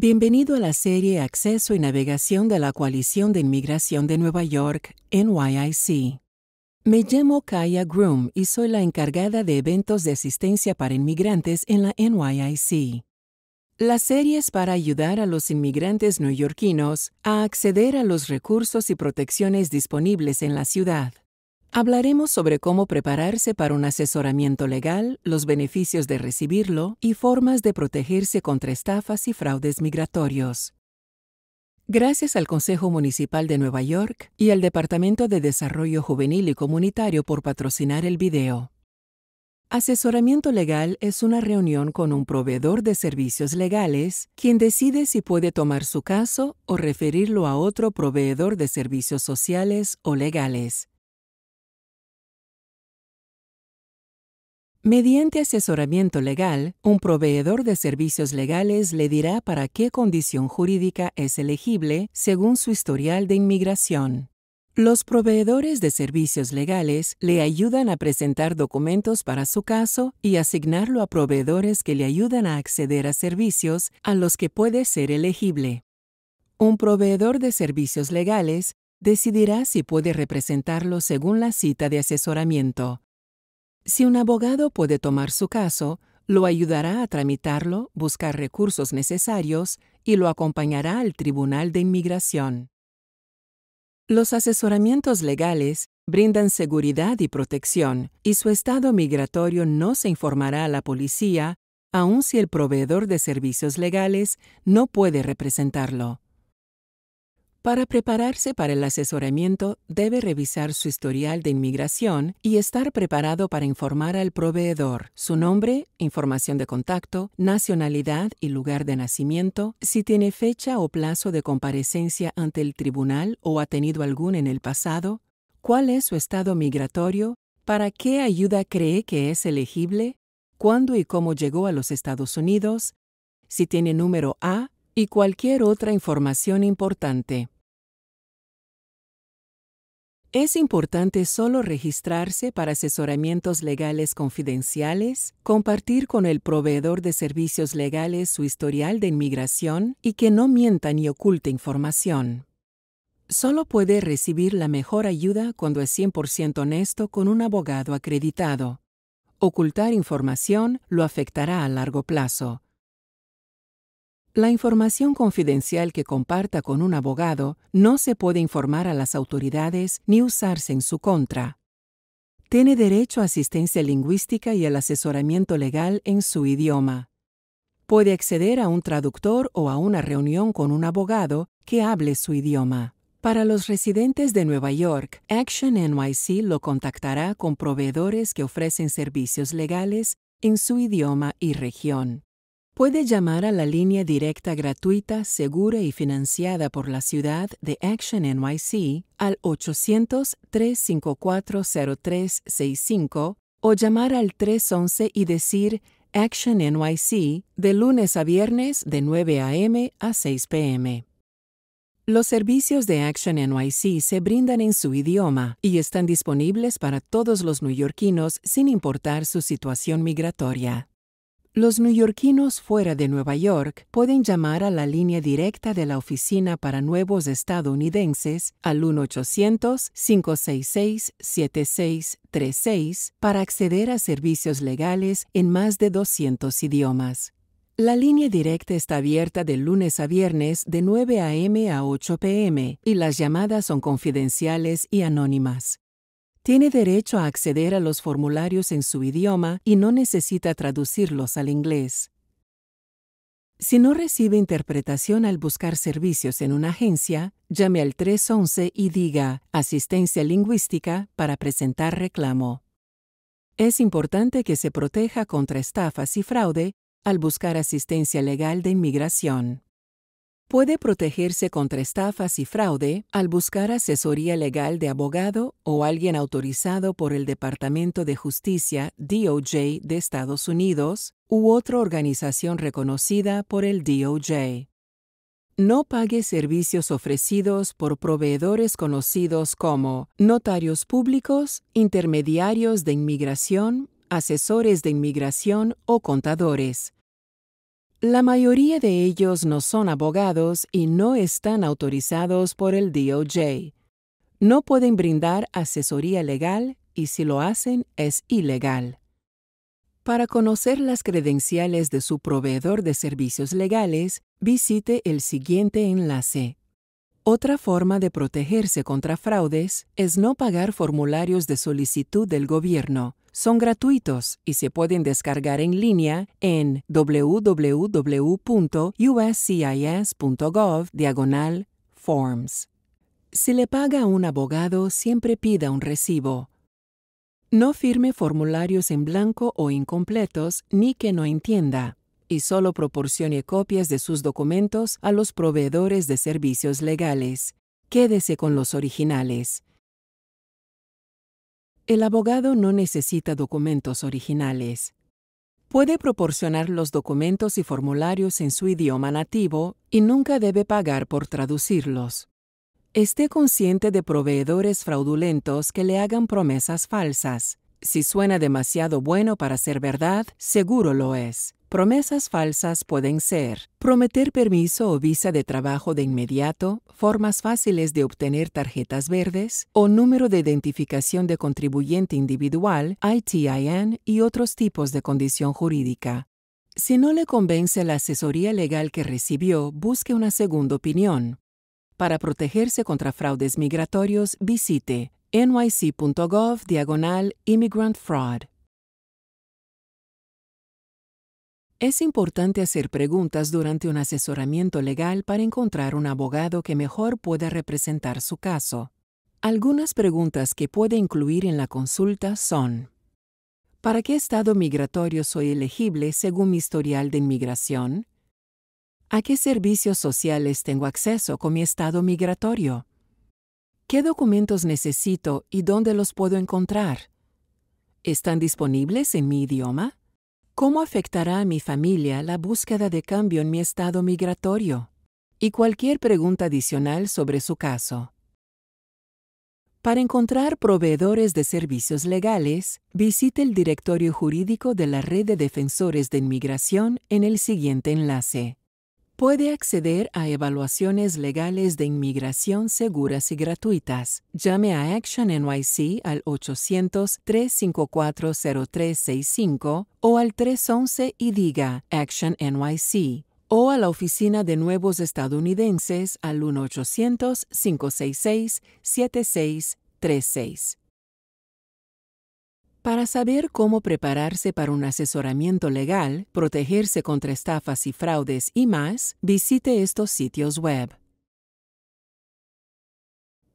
Bienvenido a la serie Acceso y Navegación de la Coalición de Inmigración de Nueva York, NYIC. Me llamo Kaya Groom y soy la encargada de eventos de asistencia para inmigrantes en la NYIC. La serie es para ayudar a los inmigrantes neoyorquinos a acceder a los recursos y protecciones disponibles en la ciudad. Hablaremos sobre cómo prepararse para un asesoramiento legal, los beneficios de recibirlo y formas de protegerse contra estafas y fraudes migratorios. Gracias al Consejo Municipal de Nueva York y al Departamento de Desarrollo Juvenil y Comunitario por patrocinar el video. Asesoramiento legal es una reunión con un proveedor de servicios legales, quien decide si puede tomar su caso o referirlo a otro proveedor de servicios sociales o legales. Mediante asesoramiento legal, un proveedor de servicios legales le dirá para qué condición jurídica es elegible según su historial de inmigración. Los proveedores de servicios legales le ayudan a presentar documentos para su caso y asignarlo a proveedores que le ayudan a acceder a servicios a los que puede ser elegible. Un proveedor de servicios legales decidirá si puede representarlo según la cita de asesoramiento, si un abogado puede tomar su caso, lo ayudará a tramitarlo, buscar recursos necesarios y lo acompañará al Tribunal de Inmigración. Los asesoramientos legales brindan seguridad y protección, y su estado migratorio no se informará a la policía, aun si el proveedor de servicios legales no puede representarlo. Para prepararse para el asesoramiento, debe revisar su historial de inmigración y estar preparado para informar al proveedor su nombre, información de contacto, nacionalidad y lugar de nacimiento, si tiene fecha o plazo de comparecencia ante el tribunal o ha tenido algún en el pasado, cuál es su estado migratorio, para qué ayuda cree que es elegible, cuándo y cómo llegó a los Estados Unidos, si tiene número A y cualquier otra información importante. Es importante solo registrarse para asesoramientos legales confidenciales, compartir con el proveedor de servicios legales su historial de inmigración y que no mienta ni oculte información. Solo puede recibir la mejor ayuda cuando es 100% honesto con un abogado acreditado. Ocultar información lo afectará a largo plazo. La información confidencial que comparta con un abogado no se puede informar a las autoridades ni usarse en su contra. Tiene derecho a asistencia lingüística y al asesoramiento legal en su idioma. Puede acceder a un traductor o a una reunión con un abogado que hable su idioma. Para los residentes de Nueva York, Action NYC lo contactará con proveedores que ofrecen servicios legales en su idioma y región puede llamar a la línea directa gratuita, segura y financiada por la ciudad de Action NYC al 800-354-0365 o llamar al 311 y decir Action NYC de lunes a viernes de 9 a.m. a 6 p.m. Los servicios de Action NYC se brindan en su idioma y están disponibles para todos los neoyorquinos sin importar su situación migratoria. Los neoyorquinos fuera de Nueva York pueden llamar a la línea directa de la Oficina para Nuevos Estadounidenses al 1-800-566-7636 para acceder a servicios legales en más de 200 idiomas. La línea directa está abierta de lunes a viernes de 9 a.m. a 8 p.m. y las llamadas son confidenciales y anónimas. Tiene derecho a acceder a los formularios en su idioma y no necesita traducirlos al inglés. Si no recibe interpretación al buscar servicios en una agencia, llame al 311 y diga Asistencia Lingüística para presentar reclamo. Es importante que se proteja contra estafas y fraude al buscar asistencia legal de inmigración puede protegerse contra estafas y fraude al buscar asesoría legal de abogado o alguien autorizado por el Departamento de Justicia DOJ de Estados Unidos u otra organización reconocida por el DOJ. No pague servicios ofrecidos por proveedores conocidos como notarios públicos, intermediarios de inmigración, asesores de inmigración o contadores la mayoría de ellos no son abogados y no están autorizados por el DOJ. No pueden brindar asesoría legal y si lo hacen es ilegal. Para conocer las credenciales de su proveedor de servicios legales, visite el siguiente enlace. Otra forma de protegerse contra fraudes es no pagar formularios de solicitud del gobierno. Son gratuitos y se pueden descargar en línea en www.uscis.gov diagonal forms. Si le paga a un abogado, siempre pida un recibo. No firme formularios en blanco o incompletos ni que no entienda y solo proporcione copias de sus documentos a los proveedores de servicios legales. Quédese con los originales. El abogado no necesita documentos originales. Puede proporcionar los documentos y formularios en su idioma nativo y nunca debe pagar por traducirlos. Esté consciente de proveedores fraudulentos que le hagan promesas falsas. Si suena demasiado bueno para ser verdad, seguro lo es. Promesas falsas pueden ser prometer permiso o visa de trabajo de inmediato, formas fáciles de obtener tarjetas verdes o número de identificación de contribuyente individual, ITIN, y otros tipos de condición jurídica. Si no le convence la asesoría legal que recibió, busque una segunda opinión. Para protegerse contra fraudes migratorios, visite nyc.gov diagonal immigrant fraud. Es importante hacer preguntas durante un asesoramiento legal para encontrar un abogado que mejor pueda representar su caso. Algunas preguntas que puede incluir en la consulta son ¿Para qué estado migratorio soy elegible según mi historial de inmigración? ¿A qué servicios sociales tengo acceso con mi estado migratorio? ¿Qué documentos necesito y dónde los puedo encontrar? ¿Están disponibles en mi idioma? ¿Cómo afectará a mi familia la búsqueda de cambio en mi estado migratorio? Y cualquier pregunta adicional sobre su caso. Para encontrar proveedores de servicios legales, visite el directorio jurídico de la Red de Defensores de Inmigración en el siguiente enlace puede acceder a evaluaciones legales de inmigración seguras y gratuitas. Llame a Action NYC al 800-354-0365 o al 311 y diga Action NYC o a la Oficina de Nuevos Estadounidenses al 1-800-566-7636. Para saber cómo prepararse para un asesoramiento legal, protegerse contra estafas y fraudes y más, visite estos sitios web.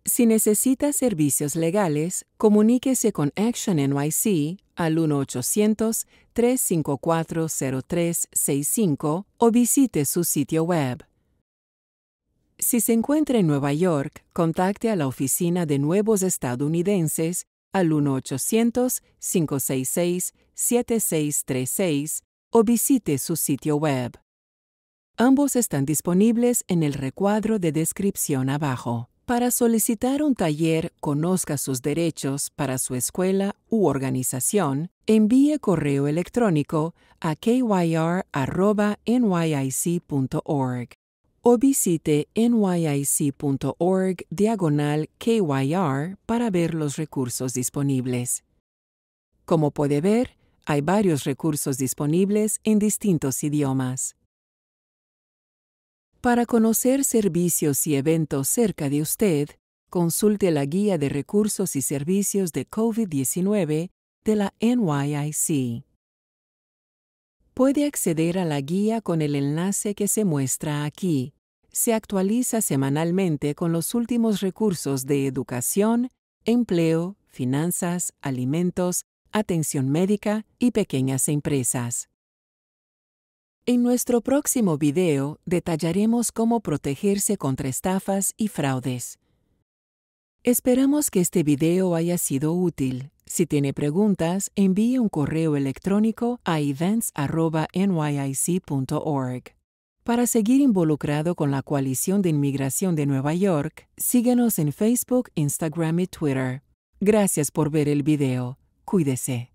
Si necesita servicios legales, comuníquese con Action NYC al 1-800-354-0365 o visite su sitio web. Si se encuentra en Nueva York, contacte a la Oficina de Nuevos Estadounidenses al 1-800-566-7636 o visite su sitio web. Ambos están disponibles en el recuadro de descripción abajo. Para solicitar un taller Conozca sus derechos para su escuela u organización, envíe correo electrónico a kyr@nyic.org o visite nyic.org diagonal KYR para ver los recursos disponibles. Como puede ver, hay varios recursos disponibles en distintos idiomas. Para conocer servicios y eventos cerca de usted, consulte la Guía de Recursos y Servicios de COVID-19 de la NYIC. Puede acceder a la guía con el enlace que se muestra aquí. Se actualiza semanalmente con los últimos recursos de educación, empleo, finanzas, alimentos, atención médica y pequeñas empresas. En nuestro próximo video detallaremos cómo protegerse contra estafas y fraudes. Esperamos que este video haya sido útil si tiene preguntas, envíe un correo electrónico a events.nyic.org. Para seguir involucrado con la Coalición de Inmigración de Nueva York, síguenos en Facebook, Instagram y Twitter. Gracias por ver el video. Cuídese.